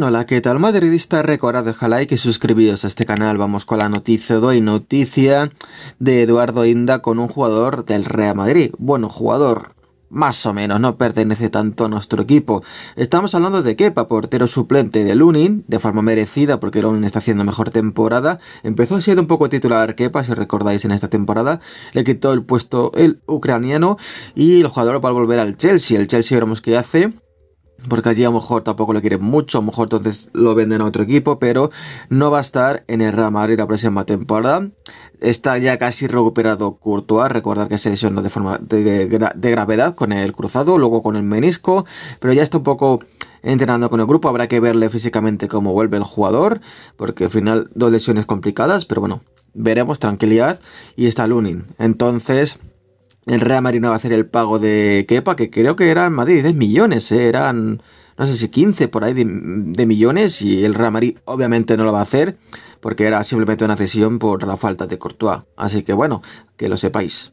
hola, ¿qué tal madridista? Recordad dejar like y suscribíos a este canal. Vamos con la noticia de hoy, noticia de Eduardo Inda con un jugador del Real Madrid. Bueno, jugador, más o menos, no pertenece tanto a nuestro equipo. Estamos hablando de Kepa, portero suplente de Lunin, de forma merecida porque Lunin está haciendo mejor temporada. Empezó siendo un poco titular Kepa, si recordáis, en esta temporada. Le quitó el puesto el ucraniano y el jugador va a volver al Chelsea. El Chelsea veremos qué hace porque allí a lo mejor tampoco lo quieren mucho, a lo mejor entonces lo venden a otro equipo, pero no va a estar en el Real Madrid la próxima temporada. Está ya casi recuperado Courtois, recordar que se lesionó de forma de, de, gravedad con el cruzado, luego con el menisco, pero ya está un poco entrenando con el grupo, habrá que verle físicamente cómo vuelve el jugador, porque al final dos lesiones complicadas, pero bueno, veremos tranquilidad y está Lunin. Entonces el Real Madrid no va a hacer el pago de Kepa, que creo que eran más de 10 millones, ¿eh? eran no sé si 15 por ahí de, de, millones y el Real Madrid obviamente no lo va a hacer porque era simplemente una cesión por la falta de Courtois. Así que bueno, que lo sepáis.